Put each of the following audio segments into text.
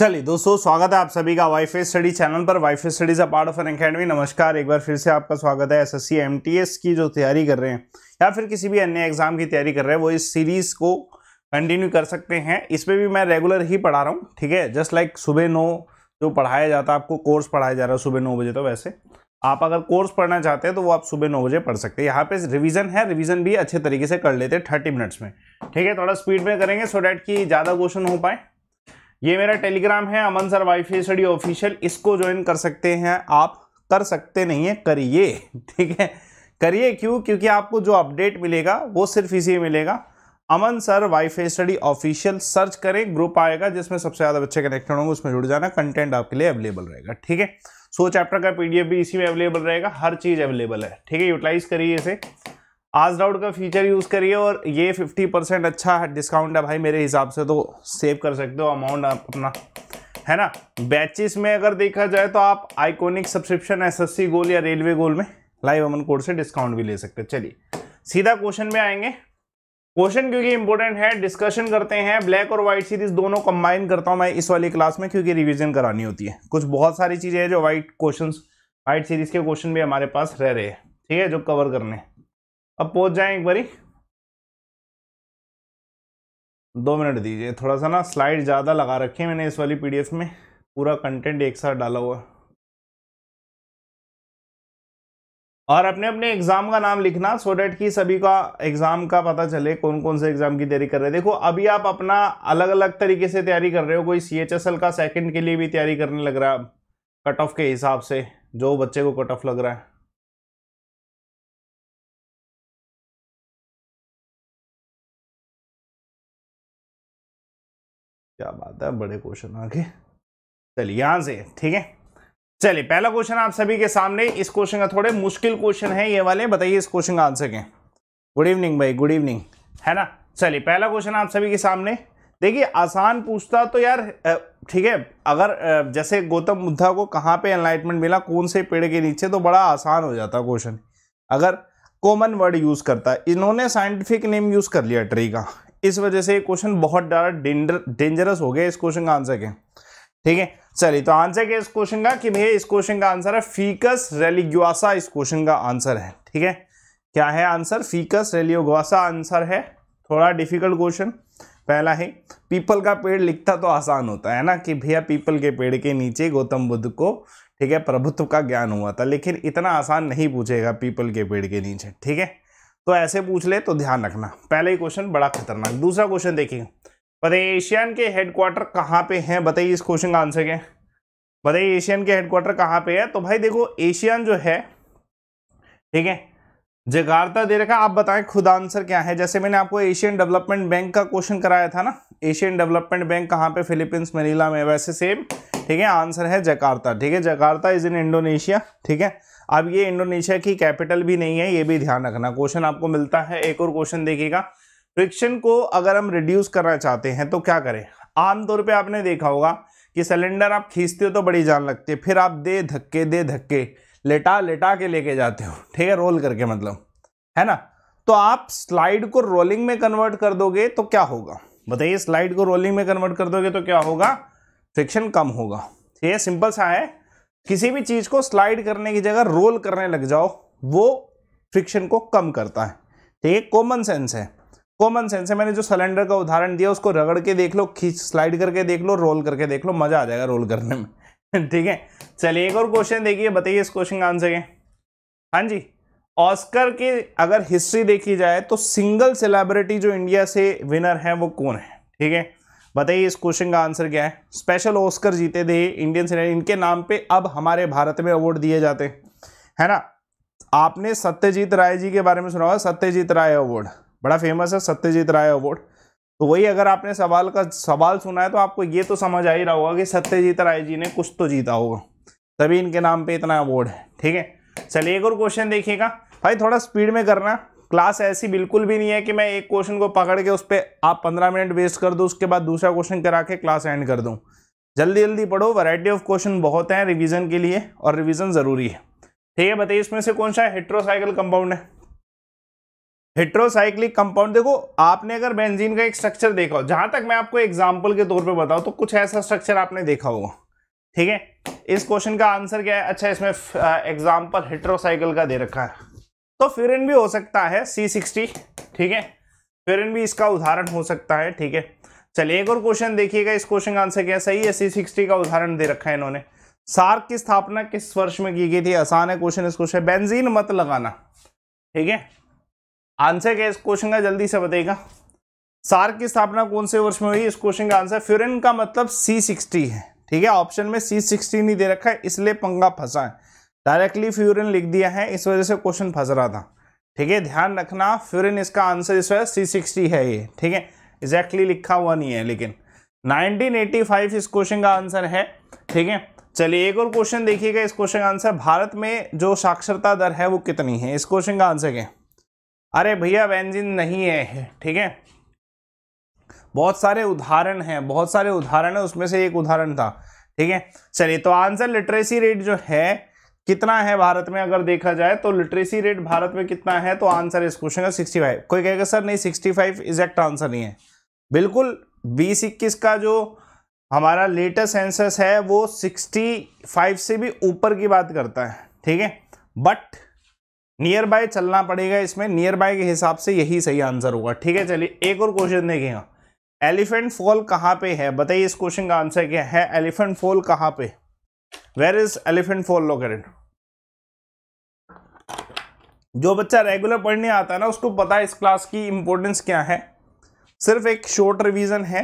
चलिए दोस्तों स्वागत है आप सभी का वाई फाई स्टडी चैनल पर wifi studies a part of an academy नमस्कार एक बार फिर से आपका स्वागत है एसएससी एमटीएस की जो तैयारी कर रहे हैं या फिर किसी भी अन्य एग्जाम की तैयारी कर रहे हैं वो इस सीरीज को कंटिन्यू कर सकते हैं इसमें भी मैं रेगुलर ही पढ़ा रहा हूँ ठीक है जस्ट लाइक सुबह नौ जो पढ़ाया जाता है आपको कोर्स पढ़ाया जा रहा है सुबह नौ बजे तो वैसे आप अगर कोर्स पढ़ना चाहते हैं तो वो आप सुबह नौ बजे पढ़ सकते हैं यहाँ पे रिवीजन है रिवीजन भी अच्छे तरीके से कर लेते हैं थर्टी मिनट्स में ठीक है थोड़ा स्पीड में करेंगे सो डैट कि ज़्यादा क्वेश्चन हो पाए ये मेरा टेलीग्राम है Aman sir wifi study official इसको ज्वाइन कर सकते हैं आप कर सकते नहीं है करिए ठीक है करिए क्यों क्योंकि आपको जो अपडेट मिलेगा वो सिर्फ इसी मिलेगा Aman sir wifi study official search करें ग्रुप आएगा जिसमें सबसे ज़्यादा बच्चे कनेक्टेड होंगे उसमें जुड़ जाना कंटेंट आपके लिए अवेलेबल रहेगा ठीक है सो चैप्टर का पीडीएफ भी इसी में अवेलेबल रहेगा हर चीज़ अवेलेबल है ठीक है यूटिलाइज करिए इसे आज राउट का फीचर यूज़ करिए और ये 50 परसेंट अच्छा डिस्काउंट है भाई मेरे हिसाब से तो सेव कर सकते हो अमाउंट आप अपना है ना बैचेस में अगर देखा जाए तो आप आइकॉनिक सब्सक्रिप्शन एसएससी गोल या रेलवे गोल में लाइव अमन कोड से डिस्काउंट भी ले सकते हैं चलिए सीधा क्वेश्चन में आएंगे क्वेश्चन क्योंकि इंपॉर्टेंट है डिस्कशन करते हैं ब्लैक और व्हाइट सीरीज दोनों कंबाइन करता हूं मैं इस वाली क्लास में क्योंकि रिवीजन करानी होती है कुछ बहुत सारी चीजें हैं जो व्हाइट क्वेश्चन व्हाइट सीरीज के क्वेश्चन भी हमारे पास रह रहे हैं ठीक है जो कवर करने हैं अब पहुंच जाए एक बारी दो मिनट दीजिए थोड़ा सा ना स्लाइड ज़्यादा लगा रखी है मैंने इस वाली पीडीएफ में पूरा कंटेंट एक साथ डाला हुआ और अपने अपने एग्ज़ाम का नाम लिखना सो डैट की सभी का एग्ज़ाम का पता चले कौन कौन से एग्ज़ाम की तैयारी कर रहे हैं देखो अभी आप अपना अलग अलग तरीके से तैयारी कर रहे हो कोई सी का सेकंड के लिए भी तैयारी करने लग रहा है कट ऑफ के हिसाब से जो बच्चे को कट ऑफ लग रहा है क्या बात है बड़े क्वेश्चन आगे चलिए यहाँ से ठीक है चलिए पहला क्वेश्चन आप सभी के सामने इस क्वेश्चन का थोड़े मुश्किल क्वेश्चन है ये वाले बताइए इस क्वेश्चन का आंसर क्या गुड इवनिंग भाई गुड इवनिंग है ना चलिए पहला क्वेश्चन आप सभी के सामने देखिए आसान पूछता तो यार ठीक है अगर जैसे गौतम बुद्धा को कहाँ पे एनलाइटमेंट मिला कौन से पेड़ के नीचे तो बड़ा आसान हो जाता क्वेश्चन अगर कॉमन वर्ड यूज़ करता इन्होंने साइंटिफिक नेम यूज़ कर लिया ट्री का इस वजह से ये क्वेश्चन बहुत ज़्यादा डेंजरस हो गया इस क्वेश्चन का आंसर क्या ठीक है चलिए तो आंसर क्या इस क्वेश्चन का कि भैया इस क्वेश्चन का आंसर है फीकस रेलिग्वासा इस क्वेश्चन का आंसर है ठीक है क्या है आंसर फीकस रेलियोग्वासा आंसर है थोड़ा डिफिकल्ट क्वेश्चन पहला ही पीपल का पेड़ लिखता तो आसान होता है ना कि भैया पीपल के पेड़ के नीचे गौतम बुद्ध को ठीक है प्रभुत्व का ज्ञान हुआ था लेकिन इतना आसान नहीं पूछेगा पीपल के पेड़ के नीचे ठीक है तो ऐसे पूछ ले तो ध्यान रखना पहला ही क्वेश्चन बड़ा खतरनाक दूसरा क्वेश्चन देखिए बताइए एशियन के हेडक्वार्टर कहाँ पे हैं बताइए इस क्वेश्चन का आंसर क्या बताइए एशियन के हेडक्वार्टर कहाँ पे है तो भाई देखो एशियन जो है ठीक है जगारता दे रखा आप बताएं खुद आंसर क्या है जैसे मैंने आपको एशियन डेवलपमेंट बैंक का क्वेश्चन कराया था ना एशियन डेवलपमेंट बैंक कहाँ पे फिलीपींस मनीला में वैसे सेम ठीक है आंसर है जकार्ता ठीक है जकार्ता इज इन इंडोनेशिया ठीक है अब ये इंडोनेशिया की कैपिटल भी नहीं है ये भी ध्यान रखना क्वेश्चन आपको मिलता है एक और क्वेश्चन देखिएगा फ्रिक्शन को अगर हम रिड्यूस करना चाहते हैं तो क्या करें आमतौर पर आपने देखा होगा कि सिलेंडर आप खींचते हो तो बड़ी जान लगती है फिर आप दे धक्के दे धक्के लेटा लेटा के लेके जाते हो ठीक है रोल करके मतलब है ना तो आप स्लाइड को रोलिंग में कन्वर्ट कर दोगे तो क्या होगा बताइए स्लाइड को रोलिंग में कन्वर्ट कर दोगे तो क्या होगा फ्रिक्शन कम होगा ठीक है सिंपल सा है किसी भी चीज़ को स्लाइड करने की जगह रोल करने लग जाओ वो फ्रिक्शन को कम करता है ठीक है कॉमन सेंस है कॉमन सेंस है मैंने जो सिलेंडर का उदाहरण दिया उसको रगड़ के देख लो खींच स्लाइड करके देख लो रोल करके देख लो मज़ा आ जाएगा रोल करने में ठीक है चलिए एक और क्वेश्चन देखिए बताइए इस क्वेश्चन का आंसर है हाँ जी ऑस्कर की अगर हिस्ट्री देखी जाए तो सिंगल सेलिब्रिटी जो इंडिया से विनर है वो कौन है ठीक है बताइए इस क्वेश्चन का आंसर क्या है स्पेशल ऑस्कर जीते थे इंडियन सिनेमा इनके नाम पे अब हमारे भारत में अवार्ड दिए जाते हैं ना आपने सत्यजीत राय जी के बारे में सुना होगा सत्यजीत राय अवार्ड बड़ा फेमस है सत्यजीत राय अवार्ड तो वही अगर आपने सवाल का सवाल सुना है तो आपको ये तो समझ आ ही रहा होगा कि सत्यजीत राय जी ने कुछ तो जीता होगा तभी इनके नाम पर इतना अवार्ड है ठीक है चलिए एक और क्वेश्चन देखिएगा भाई थोड़ा स्पीड में करना क्लास ऐसी बिल्कुल भी नहीं है कि मैं एक क्वेश्चन को पकड़ के उस पर आप पंद्रह मिनट वेस्ट कर दूँ उसके बाद दूसरा क्वेश्चन करा के क्लास एंड कर दूँ जल्दी जल्दी पढ़ो वैरायटी ऑफ क्वेश्चन बहुत हैं रिवीजन के लिए और रिवीजन ज़रूरी है ठीक है बताइए इसमें से कौन सा है हेट्रोसाइकिल कंपाउंड है हेट्रोसाइक्लिक कंपाउंड देखो आपने अगर बेंजीन का एक स्ट्रक्चर देखा हो जहाँ तक मैं आपको एग्जाम्पल के तौर पर बताऊँ तो कुछ ऐसा स्ट्रक्चर आपने देखा होगा ठीक है इस क्वेश्चन का आंसर क्या है अच्छा इसमें एग्जाम्पल हेट्रोसाइकिल का दे रखा है तो फ्यूरिन भी हो सकता है सी सिक्सटी ठीक है फ्यूरिन भी इसका उदाहरण हो सकता है ठीक है चलिए एक और क्वेश्चन देखिएगा इस क्वेश्चन का आंसर क्या सही है सी सिक्सटी का उदाहरण दे रखा है इन्होंने सार्क की स्थापना किस वर्ष में की गई थी आसान है क्वेश्चन इस क्वेश्चन बेंजीन मत लगाना ठीक है आंसर क्या इस क्वेश्चन का जल्दी से बताइएगा सार्क की स्थापना कौन से वर्ष में हुई इस क्वेश्चन का आंसर फ्यूरन का मतलब सी सिक्सटी है ठीक है ऑप्शन में सी सिक्सटी नहीं दे रखा है इसलिए पंगा फंसा है डायरेक्टली फ्यूरिन लिख दिया है इस वजह से क्वेश्चन फंस रहा था ठीक है ध्यान रखना फ्यूरिन इसका आंसर इस वजह सी सिक्सटी है ये ठीक है एग्जैक्टली लिखा हुआ नहीं है लेकिन 1985 इस क्वेश्चन का आंसर है ठीक है चलिए एक और क्वेश्चन देखिएगा इस क्वेश्चन का आंसर भारत में जो साक्षरता दर है वो कितनी है इस क्वेश्चन का आंसर क्या अरे भैया वेंजिन नहीं है ठीक है बहुत सारे उदाहरण हैं बहुत सारे उदाहरण है उसमें से एक उदाहरण था ठीक है चलिए तो आंसर लिटरेसी रेट जो है कितना है भारत में अगर देखा जाए तो लिटरेसी रेट भारत में कितना है तो आंसर इस क्वेश्चन का सिक्सटी फाइव कोई कहेगा सर नहीं सिक्सटी फाइव एग्जैक्ट आंसर नहीं है बिल्कुल बीस इक्कीस का जो हमारा लेटेस्ट सेंसस है वो सिक्सटी फाइव से भी ऊपर की बात करता है ठीक है बट नियर बाय चलना पड़ेगा इसमें नियर बाय के हिसाब से यही सही आंसर होगा ठीक है चलिए एक और क्वेश्चन देखेगा एलिफेंट फॉल कहाँ पे है बताइए इस क्वेश्चन का आंसर क्या है एलिफेंट फॉल कहाँ पे where is elephant follow current जो बच्चा रेगुलर पढ़ने आता है ना उसको पता है इस क्लास की इंपॉर्टेंस क्या है सिर्फ एक शॉर्ट रिवीजन है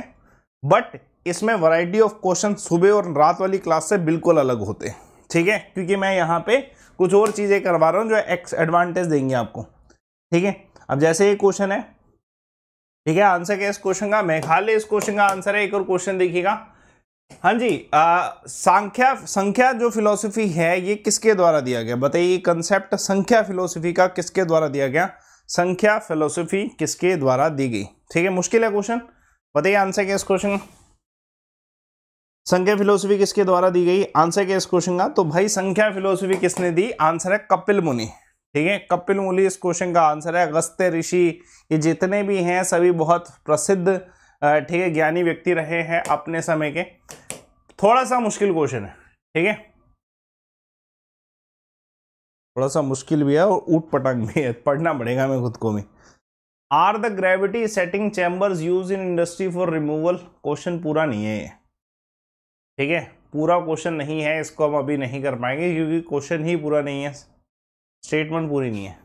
बट इसमें वैरायटी ऑफ क्वेश्चन सुबह और रात वाली क्लास से बिल्कुल अलग होते हैं ठीक है क्योंकि मैं यहाँ पे कुछ और चीज़ें करवा रहा हूँ जो एक्स एडवांटेज देंगे आपको ठीक है अब जैसे ये क्वेश्चन है ठीक है आंसर क्या इस क्वेश्चन का मेघालय इस क्वेश्चन का आंसर है एक और क्वेश्चन देखिएगा हाँ जी आ, संख्या जो फिलोसफी है ये किसके द्वारा दिया गया बताइए कंसेप्ट संख्या फिलोसफी का किसके द्वारा दिया गया संख्या फिलोसफी किसके द्वारा दी गई ठीक है मुश्किल है क्वेश्चन बताइए आंसर क्या इस क्वेश्चन का संख्या फिलोसफी किसके द्वारा दी गई आंसर क्या इस क्वेश्चन का तो भाई संख्या फिलोसफी किसने दी आंसर है कपिल मुनि ठीक है कपिल मुनि इस क्वेश्चन का आंसर है अगस्त्य ऋषि ये जितने भी हैं सभी बहुत प्रसिद्ध ठीक है ज्ञानी व्यक्ति रहे हैं अपने समय के थोड़ा सा मुश्किल क्वेश्चन है ठीक है थोड़ा सा मुश्किल भी है और ऊट पटांग भी है पढ़ना पड़ेगा मैं खुद को भी are the gravity setting chambers use in industry for removal question पूरा नहीं है ये ठीक है पूरा क्वेश्चन नहीं है इसको हम अभी नहीं कर पाएंगे क्योंकि क्वेश्चन ही पूरा नहीं है स्टेटमेंट पूरी नहीं है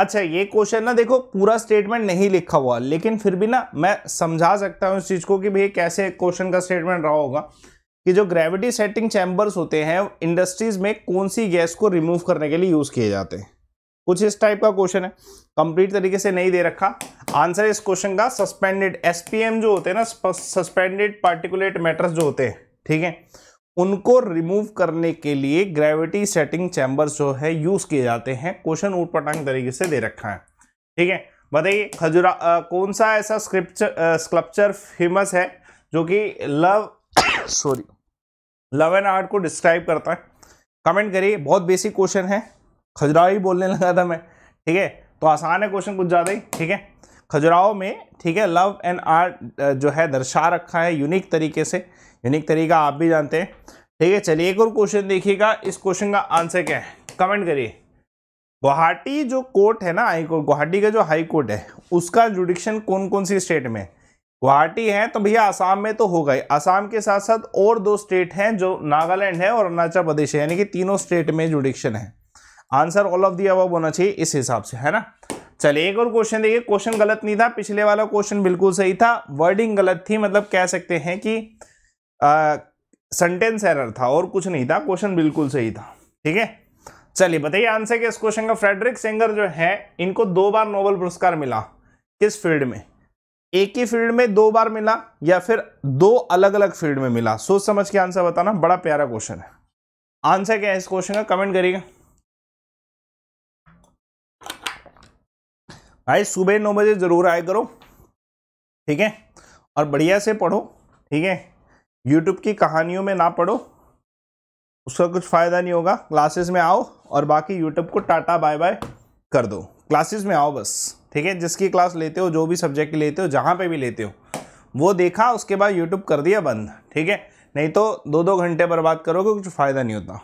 अच्छा ये क्वेश्चन ना देखो पूरा स्टेटमेंट नहीं लिखा हुआ लेकिन फिर भी ना मैं समझा सकता हूँ इस चीज़ को कि भाई कैसे क्वेश्चन का स्टेटमेंट रहा होगा कि जो ग्रेविटी सेटिंग चैम्बर्स होते हैं इंडस्ट्रीज में कौन सी गैस को रिमूव करने के लिए यूज़ किए जाते हैं कुछ इस टाइप का क्वेश्चन है कंप्लीट तरीके से नहीं दे रखा आंसर इस क्वेश्चन का सस्पेंडेड एसपीएम जो होते हैं ना सस्पेंडेड पार्टिकुलेट मैटर्स जो होते हैं ठीक है उनको रिमूव करने के लिए ग्रेविटी सेटिंग चैम्बर्स जो है यूज़ किए जाते हैं क्वेश्चन ऊटपटांग तरीके से दे रखा है ठीक है बताइए खजुरा आ, कौन सा ऐसा स्क्रिप्चर स्कल्पचर फेमस है जो कि love sorry love and art को डिस्क्राइब करता है कमेंट करिए बहुत बेसिक क्वेश्चन है खजुराहो ही बोलने लगा था मैं ठीक है तो आसान है क्वेश्चन कुछ ज़्यादा ही ठीक है खजुराहो में ठीक है लव एंड आर्ट जो है दर्शा रखा है यूनिक तरीके से यूनिक तरीका आप भी जानते हैं ठीक है चलिए एक और क्वेश्चन देखिएगा इस क्वेश्चन का आंसर क्या है कमेंट करिए गुवाहाटी जो कोर्ट है ना हाई कोर्ट गुवाहाटी का जो हाई कोर्ट है उसका जुडिक्शन कौन कौन सी स्टेट में गुवाहाटी है तो भैया आसाम में तो होगा ही आसाम के साथ साथ और दो स्टेट हैं जो नागालैंड है और अरुणाचल प्रदेश है यानी कि तीनों स्टेट में जुडिक्शन है answer all of the above होना चाहिए इस हिसाब से है ना चलिए एक और क्वेश्चन देखिए क्वेश्चन गलत नहीं था पिछले वाला क्वेश्चन बिल्कुल सही था वर्डिंग गलत थी मतलब कह सकते हैं कि सेंटेंस एरर था और कुछ नहीं था क्वेश्चन बिल्कुल सही था ठीक है चलिए बताइए आंसर के इस क्वेश्चन का फ्रेडरिक सेंगर जो है इनको दो बार नोबल पुरस्कार मिला किस फील्ड में एक ही फील्ड में दो बार मिला या फिर दो अलग अलग फील्ड में मिला सोच समझ के आंसर बताना बड़ा प्यारा क्वेश्चन है आंसर क्या है इस क्वेश्चन का कमेंट करिएगा भाई सुबह नौ बजे जरूर आए करो ठीक है और बढ़िया से पढ़ो ठीक है यूट्यूब की कहानियों में ना पढ़ो उसका कुछ फ़ायदा नहीं होगा क्लासेस में आओ और बाकी यूट्यूब को टाटा बाय बाय कर दो क्लासेस में आओ बस ठीक है जिसकी क्लास लेते हो जो भी सब्जेक्ट लेते हो जहाँ पे भी लेते हो वो देखा उसके बाद यूट्यूब कर दिया बंद ठीक है नहीं तो दो दो घंटे बर्बाद करोगे कुछ फ़ायदा नहीं होता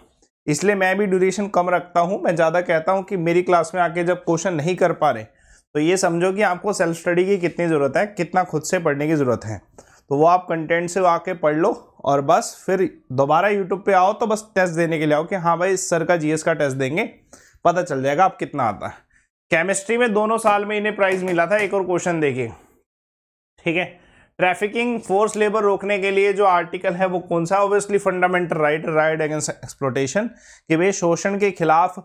इसलिए मैं भी ड्यूरेशन कम रखता हूँ मैं ज़्यादा कहता हूँ कि मेरी क्लास में आके जब क्वेश्चन नहीं कर पा रहे तो ये समझो कि आपको सेल्फ स्टडी की कितनी ज़रूरत है कितना खुद से पढ़ने की ज़रूरत है तो वो आप कंटेंट से आके पढ़ लो और बस फिर दोबारा यूट्यूब पे आओ तो बस टेस्ट देने के लिए आओ कि हाँ भाई इस सर का जीएस का टेस्ट देंगे पता चल जाएगा आप कितना आता है केमिस्ट्री में दोनों साल में इन्हें प्राइज मिला था एक और क्वेश्चन देखिए ठीक है ट्रैफिकिंग फोर्स लेबर रोकने के लिए जो आर्टिकल है वो कौन सा obviously fundamental right right against exploitation कि भाई शोषण के खिलाफ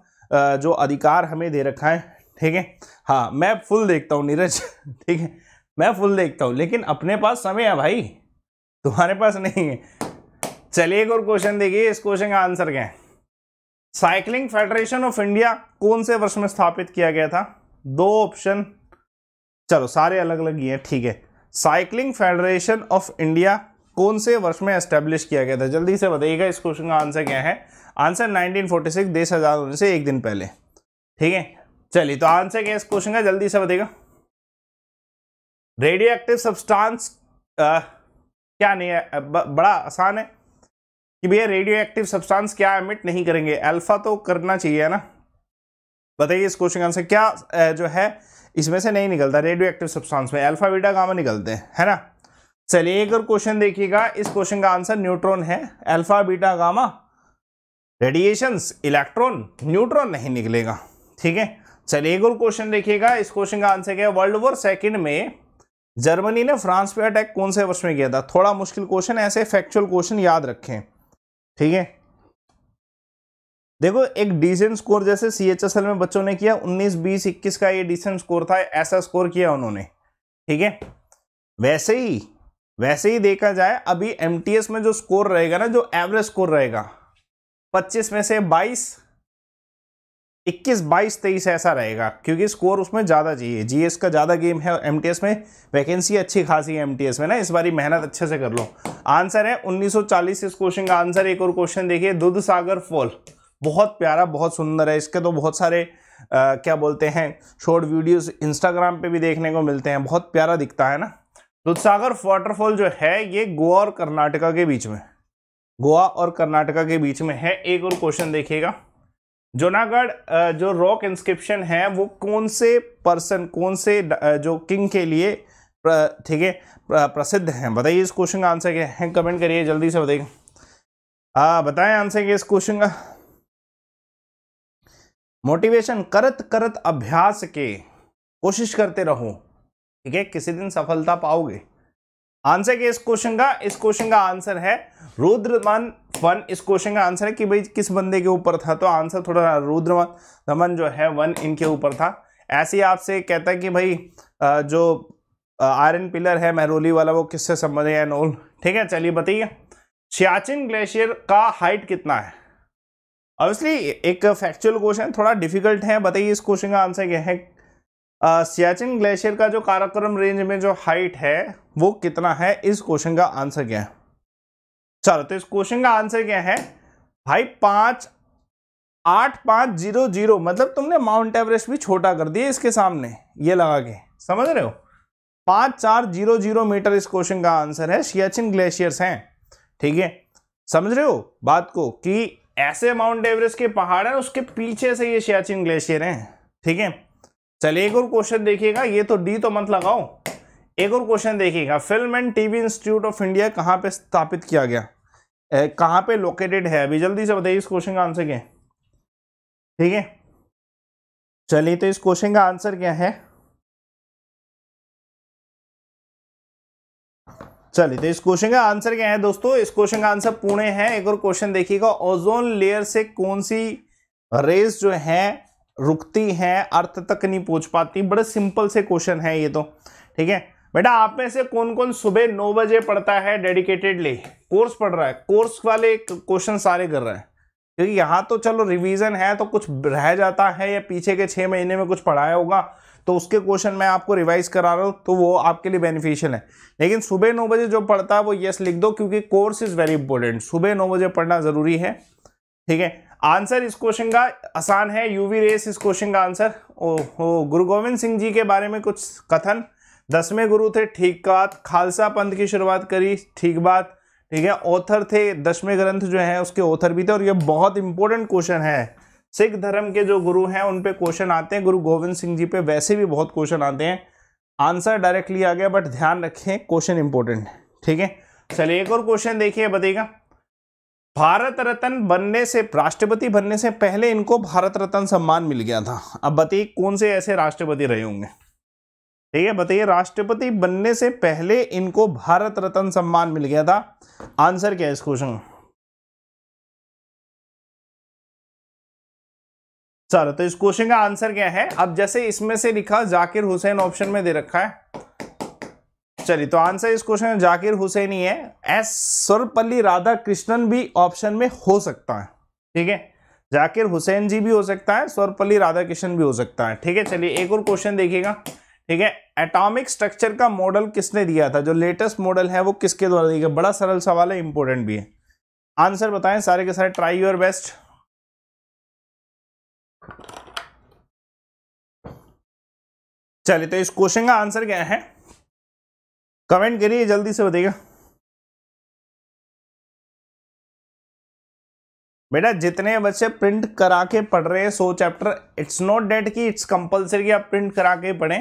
जो अधिकार हमें दे रखा है ठीक है हाँ मैं फुल देखता हूँ नीरज ठीक है मैं फुल देखता हूँ लेकिन अपने पास समय है भाई तुम्हारे पास नहीं है चलिए एक और क्वेश्चन देखिए इस क्वेश्चन का आंसर क्या है साइकिलिंग फेडरेशन ऑफ इंडिया कौन से वर्ष में स्थापित किया गया था दो ऑप्शन चलो सारे अलग अलग ही हैं ठीक है साइकिलिंग फेडरेशन ऑफ इंडिया कौन से वर्ष में एस्टेब्लिश किया गया था जल्दी से बताइएगा इस क्वेश्चन का आंसर क्या है आंसर 1946 देश आज़ाद होने से एक दिन पहले ठीक है चलिए तो आंसर क्या है इस क्वेश्चन का जल्दी से बताइएगा रेडियो एक्टिव सब्सटांस क्या नहीं है ब, बड़ा आसान है कि भैया रेडियो एक्टिव सब्सटांस क्या एमिट नहीं करेंगे अल्फा तो करना चाहिए ना बताइए इस क्वेश्चन का आंसर क्या जो है इसमें से नहीं निकलता रेडियो एक्टिव सब्सटांस में अल्फा बीटा गामा निकलते हैं है ना चलिए एक और क्वेश्चन देखिएगा इस क्वेश्चन का आंसर न्यूट्रॉन है alpha beta gamma radiations electron neutron नहीं निकलेगा ठीक है चलिए एक और क्वेश्चन देखिएगा इस क्वेश्चन का आंसर क्या है वर्ल्ड वॉर सेकेंड में जर्मनी ने फ्रांस पे अटैक कौन से वर्ष में किया था थोड़ा मुश्किल क्वेश्चन ऐसे फैक्चुअल क्वेश्चन याद रखें ठीक है देखो एक डिसेंट स्कोर जैसे सी एच एस एल में बच्चों ने किया 19, 20, 21 का ये डिसेंट स्कोर था ऐसा स्कोर किया उन्होंने ठीक है वैसे ही वैसे ही देखा जाए अभी एम में जो स्कोर रहेगा ना जो एवरेज स्कोर रहेगा पच्चीस में से बाईस इक्कीस बाईस तेईस ऐसा रहेगा क्योंकि स्कोर उसमें ज़्यादा चाहिए जीएस का ज़्यादा गेम है एम में वैकेंसी अच्छी खासी है एम में ना इस बारी मेहनत अच्छे से कर लो आंसर है 1940 इस क्वेश्चन का आंसर एक और क्वेश्चन देखिए दुध सागर फॉल बहुत प्यारा बहुत सुंदर है इसके तो बहुत सारे आ, क्या बोलते हैं शॉर्ट वीडियोज इंस्टाग्राम पर भी देखने को मिलते हैं बहुत प्यारा दिखता है ना दुधसागर वाटरफॉल जो है ये गोवा और कर्नाटका के बीच में गोवा और कर्नाटका के बीच में है एक और क्वेश्चन देखिएगा जूनागढ़ जो रॉक इंस्क्रिप्शन है वो कौन से पर्सन कौन से जो किंग के लिए ठीक है प्रसिद्ध हैं बताइए इस क्वेश्चन का आंसर क्या है कमेंट करिए जल्दी से बताइए हाँ बताएं आंसर क्या इस क्वेश्चन का मोटिवेशन करत करत अभ्यास के कोशिश करते रहो ठीक है किसी दिन सफलता पाओगे आंसर क्या इस क्वेश्चन का इस क्वेश्चन का आंसर है रुद्रमन वन इस क्वेश्चन का आंसर है कि भाई किस बंदे के ऊपर था तो आंसर थोड़ा रुद्रमन दमन जो है वन इनके ऊपर था ऐसे ही आपसे कहता है कि भाई जो आयरन पिलर है मेहरोली वाला वो किससे संबंधित है नोल ठीक है चलिए बताइए सियाचिन ग्लेशियर का हाइट कितना है ऑब्वियसली एक फैक्चुअल क्वेश्चन थोड़ा डिफिकल्ट है बताइए इस क्वेश्चन का आंसर क्या है सियाचिन ग्लेशियर का जो काराक्रम रेंज में जो हाइट है वो कितना है इस क्वेश्चन का आंसर क्या है चलो तो इस क्वेश्चन का आंसर क्या है भाई पांच आठ पांच जीरो जीरो मतलब तुमने माउंट एवरेस्ट भी छोटा कर दिया इसके सामने ये लगा के समझ रहे हो पांच चार जीरो जीरो मीटर इस क्वेश्चन का आंसर है सियाचिन ग्लेशियर्स हैं ठीक है समझ रहे हो बात को कि ऐसे माउंट एवरेस्ट के पहाड़ हैं उसके पीछे से ये सियाचिन ग्लेशियर हैं ठीक है चलिए एक और क्वेश्चन देखिएगा ये तो डी तो मत लगाओ एक और क्वेश्चन देखिएगा film and TV institute of India कहाँ पे स्थापित किया गया कहाँ पे लोकेटेड है अभी जल्दी से बताइए इस क्वेश्चन का आंसर क्या है ठीक है चलिए तो इस क्वेश्चन का आंसर क्या है चलिए तो इस क्वेश्चन का आंसर क्या है दोस्तों इस क्वेश्चन का आंसर पुणे है एक और क्वेश्चन देखिएगा ओजोन लेयर से कौन सी रेस जो है रुकती हैं अर्थ तक नहीं पहुंच पाती बड़े सिंपल से क्वेश्चन है ये तो ठीक है बेटा आप में से कौन कौन सुबह नौ बजे पढ़ता है डेडिकेटेडली कोर्स पढ़ रहा है कोर्स वाले क्वेश्चन सारे कर रहे हैं क्योंकि यहाँ तो चलो रिवीजन है तो कुछ रह जाता है या पीछे के छः महीने में कुछ पढ़ाया होगा तो उसके क्वेश्चन मैं आपको रिवाइज करा रहा हूँ तो वो आपके लिए बेनिफिशियल है लेकिन सुबह नौ बजे जो पढ़ता है वो येस लिख दो क्योंकि कोर्स इज़ वेरी इंपॉर्टेंट सुबह नौ बजे पढ़ना ज़रूरी है ठीक है आंसर इस क्वेश्चन का आसान है यूवी रेस इस क्वेश्चन का आंसर ओ हो गुरु गोविंद सिंह जी के बारे में कुछ कथन दसवें गुरु थे ठीक बात खालसा पंथ की शुरुआत करी ठीक बात ठीक है ऑथर थे दसवें ग्रंथ जो है उसके ऑथर भी थे और ये बहुत इंपॉर्टेंट क्वेश्चन है सिख धर्म के जो गुरु हैं उन पर क्वेश्चन आते हैं गुरु गोविंद सिंह जी पे वैसे भी बहुत क्वेश्चन आते हैं आंसर डायरेक्टली आ गया बट ध्यान रखें क्वेश्चन इंपॉर्टेंट है ठीक है चलिए एक और क्वेश्चन देखिए बताइएगा भारत रत्न बनने से राष्ट्रपति बनने से पहले इनको भारत रत्न सम्मान मिल गया था अब बताइए कौन से ऐसे राष्ट्रपति रहे होंगे ठीक है बताइए राष्ट्रपति बनने से पहले इनको भारत रत्न सम्मान मिल गया था आंसर क्या है इस क्वेश्चन सर तो इस क्वेश्चन का आंसर क्या है अब जैसे इसमें से लिखा जाकिर हुसैन ऑप्शन में दे रखा है चलिए तो आंसर इस क्वेश्चन जाकिर ही है एस सर्वपल्ली राधा कृष्णन भी ऑप्शन में हो सकता है ठीक है जाकिर हुसैन जी भी हो सकता है सर्वपल्ली राधा कृष्णन भी हो सकता है ठीक है चलिए एक और क्वेश्चन देखिएगा ठीक है एटॉमिक स्ट्रक्चर का मॉडल किसने दिया था जो लेटेस्ट मॉडल है वो किसके द्वारा दिया बड़ा सरल सवाल है इंपॉर्टेंट भी है आंसर बताएं सारे के सारे ट्राई योर बेस्ट चलिए तो इस क्वेश्चन का आंसर क्या है कमेंट करिए जल्दी से बताइएगा बेटा जितने बच्चे प्रिंट करा के पढ़ रहे हैं so chapter it's not that कि इट्स कंपलसरी कि आप प्रिंट करा के पढ़ें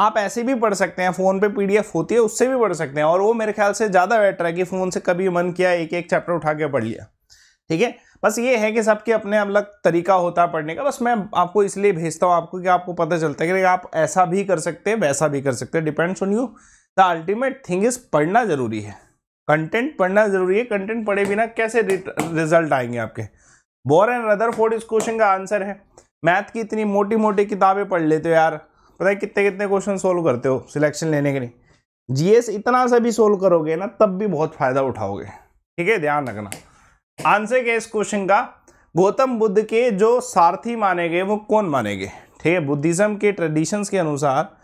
आप ऐसे भी पढ़ सकते हैं फ़ोन पे पीडीएफ होती है उससे भी पढ़ सकते हैं और वो मेरे ख्याल से ज़्यादा बेटर है कि फ़ोन से कभी मन किया एक एक चैप्टर उठा के पढ़ लिया ठीक है बस ये है कि सबके अपने अलग तरीका होता है पढ़ने का बस मैं आपको इसलिए भेजता हूँ आपको कि आपको पता चलता है कि आप ऐसा भी कर सकते हैं वैसा भी कर सकते हैं depends on you the ultimate thing is पढ़ना जरूरी है कंटेंट पढ़ना जरूरी है कंटेंट पढ़े बिना कैसे रिजल्ट आएंगे आपके बोर एंड रदर फोर्ड इस क्वेश्चन का आंसर है मैथ की इतनी मोटी मोटी किताबें पढ़ लेते हो यार पता है कितने कितने क्वेश्चन सोल्व करते हो सिलेक्शन लेने के लिए जीएस इतना सा भी सोल्व करोगे ना तब भी बहुत फायदा उठाओगे ठीक है ध्यान रखना आंसर क्या इस क्वेश्चन का गौतम बुद्ध के जो सारथी माने गए वो कौन माने गए ठीक है बुद्धिज्म के ट्रेडिशंस के अनुसार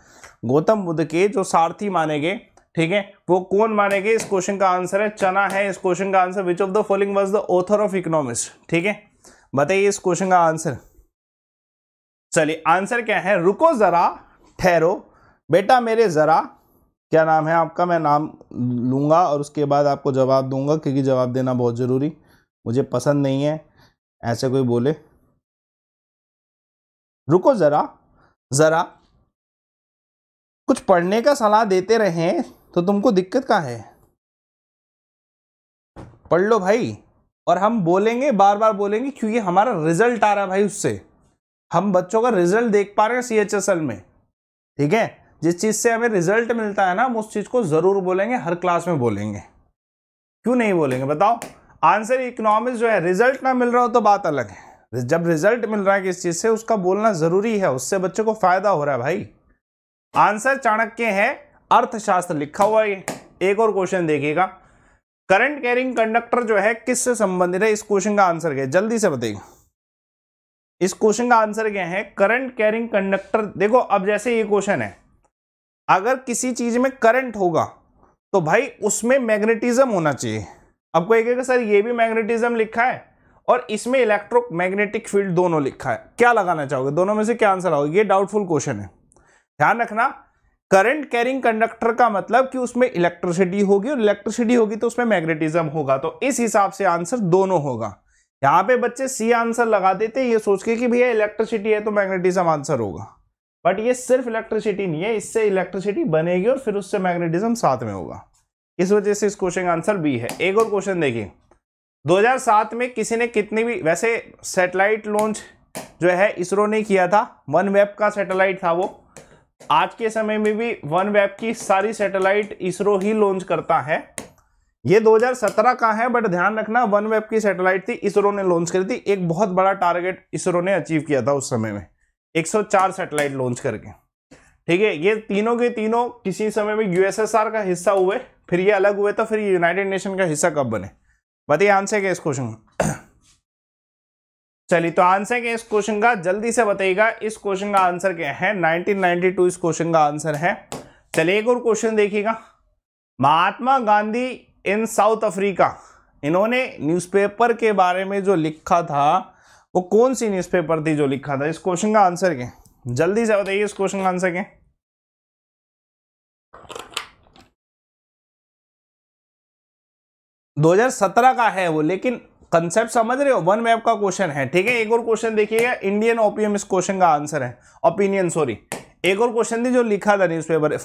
गौतम बुद्ध के जो सारथी माने गए ठीक है वो कौन गए इस क्वेश्चन का आंसर है चना है इस क्वेश्चन का answer which of the following was the author of economist ठीक है बताइए इस क्वेश्चन का आंसर चलिए आंसर क्या है रुको जरा ठहरो बेटा मेरे जरा क्या नाम है आपका मैं नाम लूंगा और उसके बाद आपको जवाब दूंगा क्योंकि जवाब देना बहुत ज़रूरी मुझे पसंद नहीं है ऐसे कोई बोले रुको ज़रा ज़रा कुछ पढ़ने का सलाह देते रहें तो तुमको दिक्कत का है पढ़ लो भाई और हम बोलेंगे बार बार बोलेंगे क्योंकि हमारा रिजल्ट आ रहा है भाई उससे हम बच्चों का रिजल्ट देख पा रहे हैं सी एच एस एल में ठीक है जिस चीज़ से हमें रिजल्ट मिलता है ना हम उस चीज़ को ज़रूर बोलेंगे हर क्लास में बोलेंगे क्यों नहीं बोलेंगे बताओ आंसर इकोनॉमिक्स जो है रिजल्ट ना मिल रहा हो तो बात अलग है जब रिजल्ट मिल रहा है किस चीज़ से उसका बोलना ज़रूरी है उससे बच्चों को फ़ायदा हो रहा है भाई आंसर चाणक्य है अर्थशास्त्र लिखा हुआ है एक और क्वेश्चन देखिएगा करंट कैरिंग कंडक्टर जो है किससे संबंधित है इस क्वेश्चन का आंसर क्या है जल्दी से बताइए इस क्वेश्चन का आंसर क्या है करंट कैरिंग कंडक्टर देखो अब जैसे ये क्वेश्चन है अगर किसी चीज में करंट होगा तो भाई उसमें मैग्नेटिज्म होना चाहिए आपको एक एक सर ये भी मैग्नेटिज्म लिखा है और इसमें इलेक्ट्रो मैग्नेटिक फील्ड दोनों लिखा है क्या लगाना चाहोगे दोनों में से क्या आंसर आओगे ये डाउटफुल क्वेश्चन है ध्यान रखना करंट कैरिंग कंडक्टर का मतलब कि उसमें इलेक्ट्रिसिटी होगी और इलेक्ट्रिसिटी होगी तो उसमें मैग्नेटिज्म होगा तो इस हिसाब से आंसर दोनों होगा यहाँ पे बच्चे सी आंसर लगा देते ये सोच के कि भैया इलेक्ट्रिसिटी है तो मैग्नेटिज्म आंसर होगा बट ये सिर्फ इलेक्ट्रिसिटी नहीं है इससे इलेक्ट्रिसिटी बनेगी और फिर उससे मैग्नेटिज्म साथ में होगा इस वजह से इस क्वेश्चन का आंसर बी है एक और क्वेश्चन देखिए 2007 में किसी ने कितनी भी वैसे सैटेलाइट लॉन्च जो है इसरो ने किया था वन वेब का सैटेलाइट था वो आज के समय में भी वन वेब की सारी सैटेलाइट इसरो ही लॉन्च करता है ये 2017 का है बट ध्यान रखना वन वेब की सैटेलाइट थी इसरो ने लॉन्च करी थी एक बहुत बड़ा टारगेट इसरो ने अचीव किया था उस समय में 104 सैटेलाइट लॉन्च करके ठीक है ये तीनों के तीनों किसी समय में यूएसएसआर का हिस्सा हुए फिर ये अलग हुए तो फिर यूनाइटेड नेशन का हिस्सा कब बने बताइए आंसर क्या इस क्वेश्चन चलिए तो आंसर क्या इस क्वेश्चन का जल्दी से बताइएगा इस क्वेश्चन का आंसर क्या है 1992 इस क्वेश्चन का आंसर है चलिए एक और क्वेश्चन देखिएगा Mahatma Gandhi in South Africa इन्होंने न्यूज़पेपर के बारे में जो लिखा था वो कौन सी न्यूज़पेपर थी जो लिखा था इस क्वेश्चन का आंसर क्या जल्दी से बताइए इस क्वेश्चन का आंसर क्या दो हजार सत्रह का है वो लेकिन कंसेप्ट समझ रहे हो वन मैप का क्वेश्चन है ठीक है एक और क्वेश्चन देखिएगा इंडियन ओपीएम इस क्वेश्चन का आंसर है ओपिनियन सॉरी एक और क्वेश्चन थी जो लिखा था न्यूज पेपर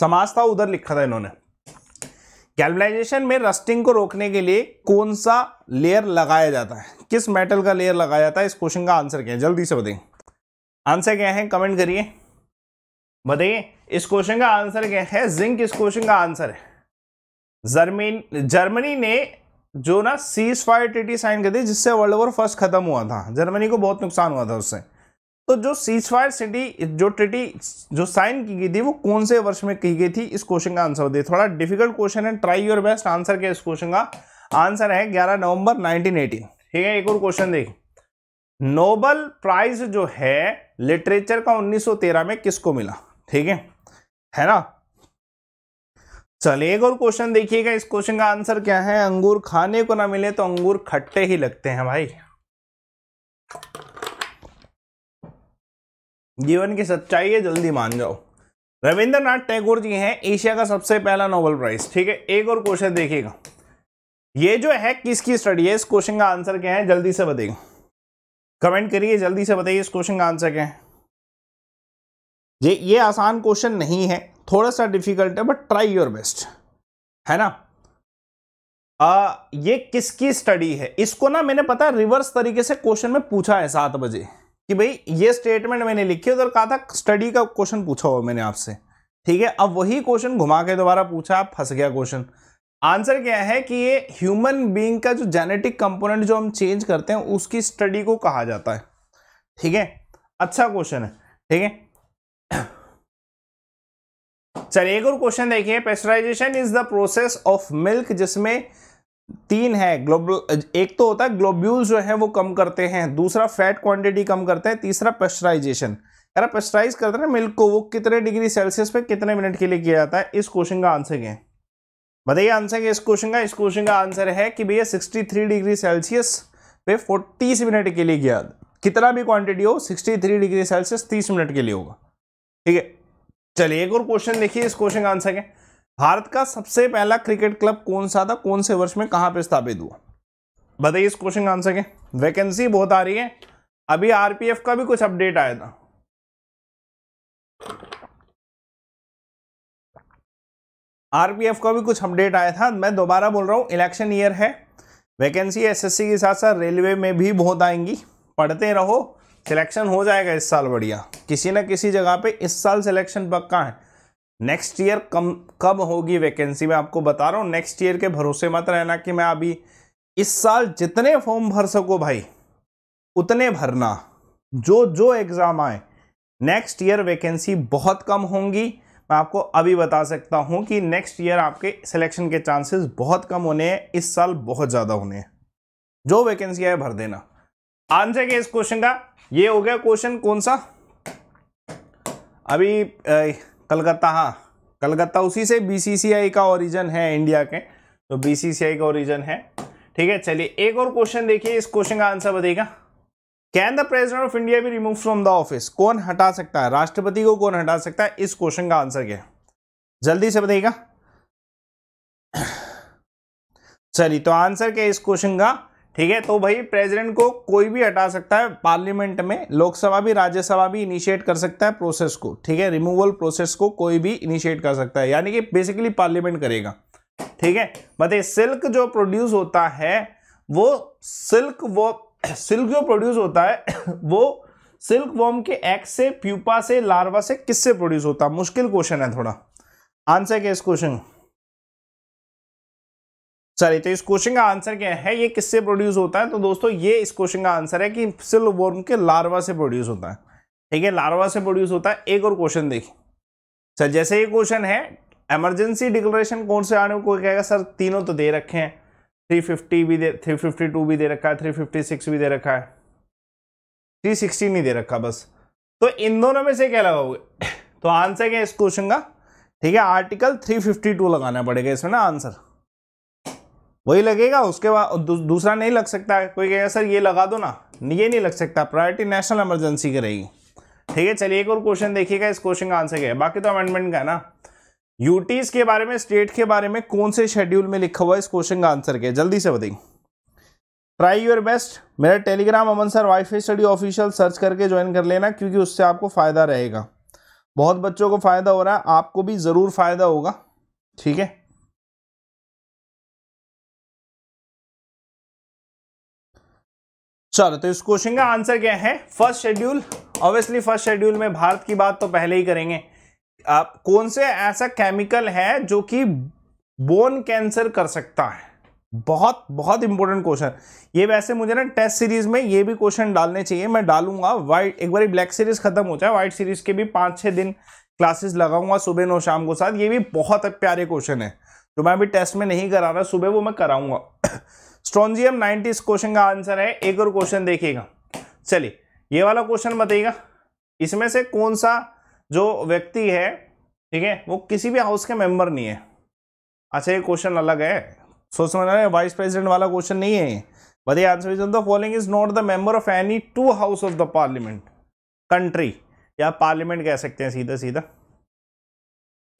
समाज था उधर लिखा था इन्होंने गैल्वनाइजेशन में रस्टिंग को रोकने के लिए कौन सा लेयर लगाया जाता है किस मेटल का लेयर लगाया जाता है इस क्वेश्चन का आंसर क्या है जल्दी से बताइए आंसर क्या है कमेंट करिए बताइए इस क्वेश्चन का आंसर क्या है जिंक इस क्वेश्चन का आंसर है जर्मिन जर्मनी ने जो ना सीज फायर ट्रीटी साइन कर दी जिससे वर्ल्ड वॉर फर्स्ट खत्म हुआ था जर्मनी को बहुत नुकसान हुआ था उससे तो जो सीज फायर सिटी जो ट्रीटी जो साइन की गई थी वो कौन से वर्ष में की गई थी इस क्वेश्चन का आंसर दे थोड़ा डिफिकल्ट क्वेश्चन है ट्राई योर बेस्ट आंसर क्या इस क्वेश्चन का आंसर है ग्यारह नवंबर नाइनटीन ठीक है एक और क्वेश्चन देख नोबल प्राइज जो है लिटरेचर का 1913 में किसको मिला ठीक है है ना चलिए एक और क्वेश्चन देखिएगा इस क्वेश्चन का आंसर क्या है अंगूर खाने को ना मिले तो अंगूर खट्टे ही लगते हैं भाई जीवन की सच्चाई है जल्दी मान जाओ रविंद्रनाथ टैगोर जी हैं एशिया का सबसे पहला नोबेल प्राइज ठीक है एक और क्वेश्चन देखिएगा ये जो है किसकी स्टडी है इस क्वेश्चन का आंसर क्या है जल्दी से बताइए कमेंट करिए जल्दी से बताइए इस क्वेश्चन का आंसर क्या है ये ये आसान क्वेश्चन नहीं है थोड़ा सा डिफिकल्ट है बट ट्राई योर बेस्ट है ना आ, ये किसकी स्टडी है इसको ना मैंने पता है रिवर्स तरीके से क्वेश्चन में पूछा है सात बजे कि भाई ये स्टेटमेंट मैंने लिखी उधर कहा था स्टडी का क्वेश्चन पूछा हुआ मैंने आपसे ठीक है अब वही क्वेश्चन घुमा के दोबारा पूछा आप फंस गया क्वेश्चन आंसर क्या है कि ये ह्यूमन बीइंग का जो जेनेटिक कंपोनेंट जो हम चेंज करते हैं उसकी स्टडी को कहा जाता है ठीक है अच्छा क्वेश्चन है ठीक है चलिए एक और क्वेश्चन देखिए pasteurisation is the process of milk जिसमें तीन है ग्लोबल एक तो होता है ग्लोब्यूल जो है वो कम करते हैं दूसरा फैट क्वांटिटी कम करते हैं तीसरा पेस्टराइजेशन यार पेस्टराइज करते हैं ना मिल्क को वो कितने डिग्री सेल्सियस पे कितने मिनट के लिए किया जाता है इस क्वेश्चन का आंसर क्या है बताइए आंसर क्या इस क्वेश्चन का इस क्वेश्चन का आंसर है कि भैया सिक्सटी डिग्री सेल्सियस पे फोर्टी मिनट के लिए किया कितना भी क्वांटिटी हो सिक्सटी डिग्री सेल्सियस तीस मिनट के लिए होगा ठीक है चलिए एक और क्वेश्चन देखिए इस क्वेश्चन का आंसर क्या भारत का सबसे पहला क्रिकेट क्लब कौन सा था कौन से वर्ष में कहां पर स्थापित हुआ बताइए इस क्वेश्चन का आंसर क्या वैकेंसी बहुत आ रही है अभी आरपीएफ का भी कुछ अपडेट आया था आरपीएफ का भी कुछ अपडेट आया था मैं दोबारा बोल रहा हूँ इलेक्शन ईयर है वैकेंसी एसएससी के साथ साथ रेलवे में भी बहुत आएंगी पढ़ते रहो सिलेक्शन हो जाएगा इस साल बढ़िया किसी ना किसी जगह पे इस साल सिलेक्शन पक्का है नेक्स्ट ईयर कम कब होगी वैकेंसी मैं आपको बता रहा हूँ नेक्स्ट ईयर के भरोसे मत रहना कि मैं अभी इस साल जितने फॉर्म भर सको भाई उतने भरना जो जो एग्ज़ाम आए नेक्स्ट ईयर वैकेंसी बहुत कम होंगी मैं आपको अभी बता सकता हूँ कि नेक्स्ट ईयर आपके सिलेक्शन के चांसेस बहुत कम होने हैं इस साल बहुत ज़्यादा होने हैं जो वैकेंसी आए भर देना आंसर के इस क्वेश्चन का ये हो गया क्वेश्चन कौन सा अभी कलकत्ता हाँ कलकत्ता उसी से बीसीसीआई का ओरिजन है इंडिया के तो बीसीसीआई का ओरिजन है ठीक है चलिए एक और क्वेश्चन देखिए इस क्वेश्चन का आंसर बताइएगा can the president of India be remove from the office कौन हटा सकता है राष्ट्रपति को कौन हटा सकता है इस क्वेश्चन का आंसर क्या जल्दी से बताइएगा चलिए तो आंसर क्या इस क्वेश्चन का ठीक है तो भाई प्रेसिडेंट को कोई भी हटा सकता है पार्लियामेंट में लोकसभा भी राज्यसभा भी इनिशिएट कर सकता है प्रोसेस को ठीक है रिमूवल प्रोसेस को कोई भी इनिशिएट कर सकता है यानी कि बेसिकली पार्लियामेंट करेगा ठीक है बताइए सिल्क जो प्रोड्यूस होता है वो सिल्क वो सिल्क जो प्रोड्यूस होता है वो सिल्क वॉम के एक्स से प्यूपा से लार्वा से किससे प्रोड्यूस होता है मुश्किल क्वेश्चन है थोड़ा आंसर क्या इस क्वेश्चन चलिए तो इस क्वेश्चन का आंसर क्या है ये किससे प्रोड्यूस होता है तो दोस्तों ये इस क्वेश्चन का आंसर है कि सिल के लार्वा से प्रोड्यूस होता है ठीक है लार्वा से प्रोड्यूस होता है एक और क्वेश्चन देखिए सर जैसे ये क्वेश्चन है एमरजेंसी डिक्लेरेशन कौन से आने को कहेगा सर तीनों तो दे रखे हैं 350 भी दे 352 भी दे रखा है 356 भी दे रखा है 360 नहीं दे रखा बस तो इन दोनों में से क्या लगाओगे तो आंसर क्या है इस क्वेश्चन का ठीक है आर्टिकल 352 लगाना पड़ेगा इसमें ना आंसर वही लगेगा उसके बाद दू, दूसरा नहीं लग सकता है कोई कहेगा सर ये लगा दो ना ये नहीं लग सकता प्रायोरिटी नेशनल इमरजेंसी की रहेगी ठीक है चलिए एक और क्वेश्चन देखिएगा इस क्वेश्चन का आंसर क्या है बाकी तो अमेंडमेंट का है ना यूटीज के बारे में स्टेट के बारे में कौन से शेड्यूल में लिखा हुआ है इस क्वेश्चन का आंसर क्या है जल्दी से बताइए ट्राई योर बेस्ट मेरा Telegram Aman sir wifi study official search करके ज्वाइन कर लेना क्योंकि उससे आपको फ़ायदा रहेगा बहुत बच्चों को फ़ायदा हो रहा है आपको भी ज़रूर फ़ायदा होगा ठीक है चलो तो इस क्वेश्चन का आंसर क्या है first schedule obviously first schedule में भारत की बात तो पहले ही करेंगे आप कौन से ऐसा केमिकल है जो कि बोन कैंसर कर सकता है बहुत बहुत इंपॉर्टेंट क्वेश्चन ये वैसे मुझे ना टेस्ट सीरीज में ये भी क्वेश्चन डालने चाहिए मैं डालूंगा वाइट एक बार ब्लैक सीरीज खत्म हो जाए व्हाइट सीरीज के भी पांच छह दिन क्लासेस लगाऊंगा सुबह नौ शाम को साथ ये भी बहुत प्यारे क्वेश्चन है जो मैं अभी टेस्ट में नहीं करा रहा सुबह वो मैं कराऊंगा स्ट्रॉन्जियम नाइनटीज क्वेश्चन का आंसर है एक और क्वेश्चन देखिएगा चलिए ये वाला क्वेश्चन बताइएगा इसमें से कौन सा जो व्यक्ति है ठीक है वो किसी भी हाउस के मेंबर नहीं है अच्छा ये क्वेश्चन अलग है सोच समझ रहे वाइस प्रेसिडेंट वाला क्वेश्चन नहीं है बताइए answer is following is not the member of any two house of the parliament country या पार्लियामेंट कह सकते हैं सीधा सीधा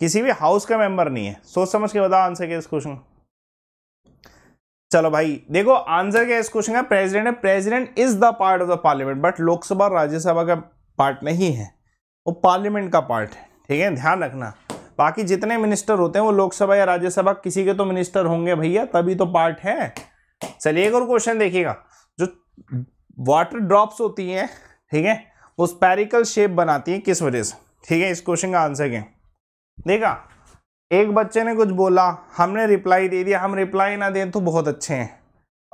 किसी भी हाउस का मेंबर नहीं है सोच समझ के बताओ आंसर क्या इस क्वेश्चन चलो भाई देखो आंसर क्या इस क्वेश्चन का प्रेसिडेंट है president is the part of the parliament but Lok Sabha Rajya Sabha का पार्ट नहीं है वो पार्लियामेंट का पार्ट है ठीक है ध्यान रखना बाकी जितने मिनिस्टर होते हैं वो लोकसभा या राज्यसभा किसी के तो मिनिस्टर होंगे भैया तभी तो पार्ट है चलिए एक और क्वेश्चन देखिएगा जो वाटर ड्रॉप्स होती हैं ठीक है वो स्पेरिकल शेप बनाती हैं किस वजह से ठीक है इस क्वेश्चन का आंसर क्या देखा एक बच्चे ने कुछ बोला हमने रिप्लाई दे दिया हम रिप्लाई ना दें तो बहुत अच्छे हैं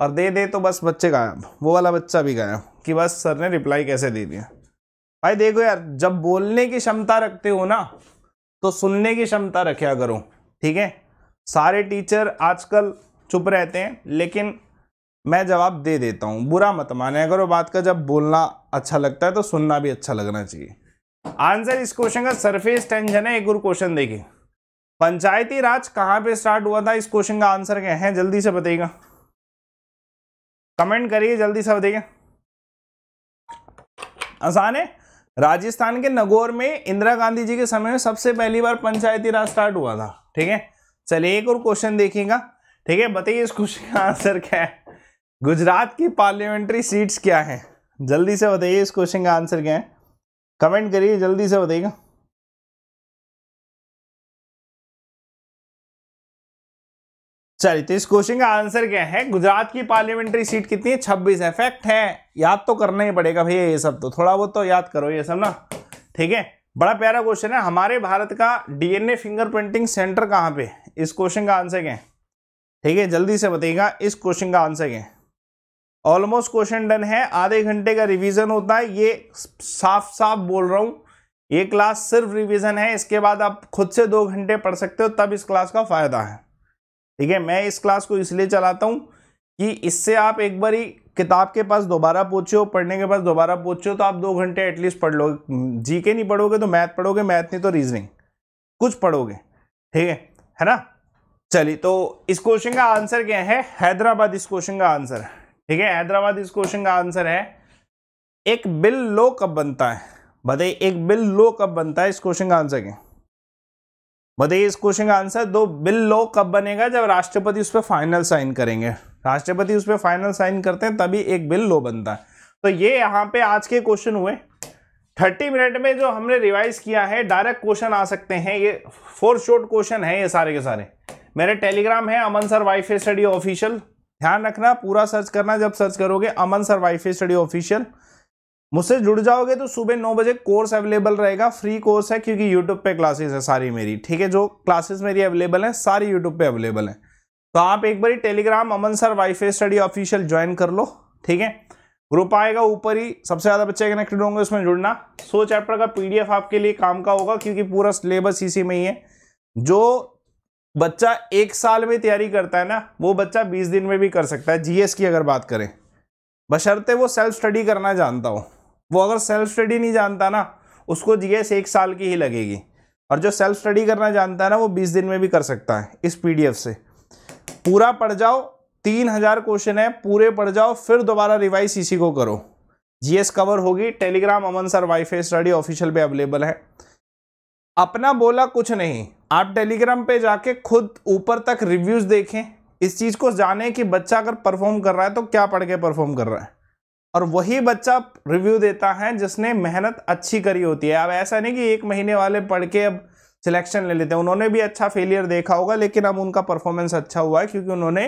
और दे दे तो बस बच्चे गायब वो वाला बच्चा भी गायब कि बस सर ने रिप्लाई कैसे दे दिया भाई देखो यार जब बोलने की क्षमता रखते हो ना तो सुनने की क्षमता रखा करो ठीक है सारे टीचर आजकल चुप रहते हैं लेकिन मैं जवाब दे देता हूँ बुरा मत माने वो बात का जब बोलना अच्छा लगता है तो सुनना भी अच्छा लगना चाहिए आंसर इस क्वेश्चन का सरफेस टेंशन है एक और क्वेश्चन देखिए पंचायती राज कहाँ पे स्टार्ट हुआ था इस क्वेश्चन का आंसर क्या है जल्दी से बताइएगा कमेंट करिए जल्दी से बताइएगा आसान है राजस्थान के नगौर में इंदिरा गांधी जी के समय में सबसे पहली बार पंचायती राज स्टार्ट हुआ था ठीक है चलिए एक और क्वेश्चन देखिएगा ठीक है बताइए इस क्वेश्चन का आंसर क्या है गुजरात की पार्लियामेंट्री सीट्स क्या है जल्दी से बताइए इस क्वेश्चन का आंसर क्या है कमेंट करिए जल्दी से बताइएगा चलिए तो इस क्वेश्चन का आंसर क्या है गुजरात की पार्लियामेंट्री सीट कितनी है छब्बीस है फैक्ट है याद तो करना ही पड़ेगा भैया ये सब तो थोड़ा बहुत तो याद करो ये सब ना ठीक है बड़ा प्यारा क्वेश्चन है हमारे भारत का डीएनए फिंगरप्रिंटिंग सेंटर कहाँ पे इस क्वेश्चन का आंसर क्या है ठीक है जल्दी से बताइएगा इस क्वेश्चन का आंसर क्या है ऑलमोस्ट क्वेश्चन डन है आधे घंटे का रिविज़न होता है ये साफ साफ बोल रहा हूँ ये क्लास सिर्फ रिविज़न है इसके बाद आप खुद से दो घंटे पढ़ सकते हो तब इस क्लास का फायदा है ठीक है मैं इस क्लास को इसलिए चलाता हूँ कि इससे आप एक बार ही किताब के पास दोबारा पूछो हो पढ़ने के पास दोबारा पूछो हो तो आप दो घंटे एटलीस्ट पढ़ लो जी के नहीं पढ़ोगे तो मैथ पढ़ोगे मैथ नहीं तो रीजनिंग कुछ पढ़ोगे ठीक है है ना चलिए तो इस क्वेश्चन का आंसर क्या है हैदराबाद इस क्वेश्चन का आंसर ठीक है हैदराबाद इस क्वेश्चन का आंसर है एक बिल लो कब बनता है बताइए एक बिल लो कब बनता है इस क्वेश्चन का आंसर क्या बताइए इस क्वेश्चन का आंसर दो बिल लो कब बनेगा जब राष्ट्रपति उस पर फाइनल साइन करेंगे राष्ट्रपति उस पर फाइनल साइन करते हैं तभी एक बिल लो बनता है तो ये यहाँ पे आज के क्वेश्चन हुए थर्टी मिनट में जो हमने रिवाइज किया है डायरेक्ट क्वेश्चन आ सकते हैं ये फोर शॉर्ट क्वेश्चन है ये सारे के सारे मेरे टेलीग्राम है Aman sir WiFi study official ध्यान रखना पूरा सर्च करना जब सर्च करोगे Aman sir wifi study official मुझसे जुड़ जाओगे तो सुबह नौ बजे कोर्स अवेलेबल रहेगा फ्री कोर्स है क्योंकि यूट्यूब पे क्लासेस है सारी मेरी ठीक है जो क्लासेस मेरी अवेलेबल हैं सारी यूट्यूब पे अवेलेबल हैं तो आप एक बार Telegram Aman sir wifi study official join कर लो ठीक है ग्रुप आएगा ऊपर ही सबसे ज़्यादा बच्चे कनेक्टेड होंगे उसमें जुड़ना सो चैप्टर का पीडीएफ आपके लिए काम का होगा क्योंकि पूरा सिलेबस इसी में ही है जो बच्चा एक साल में तैयारी करता है ना वो बच्चा बीस दिन में भी कर सकता है जीएस की अगर बात करें बशर्ते वो सेल्फ स्टडी करना जानता हो वो अगर सेल्फ स्टडी नहीं जानता ना उसको जीएस एक साल की ही लगेगी और जो सेल्फ स्टडी करना जानता है ना वो बीस दिन में भी कर सकता है इस पीडीएफ से पूरा पढ़ जाओ तीन हज़ार क्वेश्चन है पूरे पढ़ जाओ फिर दोबारा रिवाइज इसी को करो जीएस कवर होगी Telegram Aman sir wifi study official पे अवेलेबल है अपना बोला कुछ नहीं आप टेलीग्राम पे जाके खुद ऊपर तक रिव्यूज़ देखें इस चीज़ को जाने कि बच्चा अगर परफॉर्म कर रहा है तो क्या पढ़ के परफॉर्म कर रहा है और वही बच्चा रिव्यू देता है जिसने मेहनत अच्छी करी होती है अब ऐसा नहीं कि एक महीने वाले पढ़ के अब सिलेक्शन ले लेते हैं उन्होंने भी अच्छा फेलियर देखा होगा लेकिन अब उनका परफॉर्मेंस अच्छा हुआ है क्योंकि उन्होंने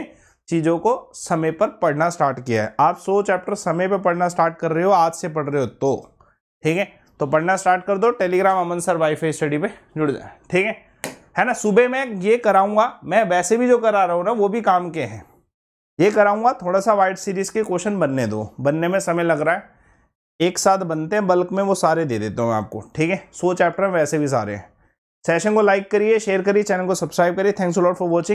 चीज़ों को समय पर पढ़ना स्टार्ट किया है आप सो चैप्टर समय पर पढ़ना स्टार्ट कर रहे हो आज से पढ़ रहे हो तो ठीक है तो पढ़ना स्टार्ट कर दो Telegram Aman sir wifi study पे जुड़ जाए ठीक है है ना सुबह मैं ये कराऊंगा मैं वैसे भी जो करा रहा हूँ ना वो भी काम के हैं ये कराऊंगा थोड़ा सा वाइड सीरीज़ के क्वेश्चन बनने दो बनने में समय लग रहा है एक साथ बनते हैं बल्क में वो सारे दे देता हूँ आपको ठीक है सो चैप्टर में वैसे भी सारे हैं सेशन को लाइक करिए शेयर करिए चैनल को सब्सक्राइब करिए थैंक्स लॉट फॉर वॉचिंग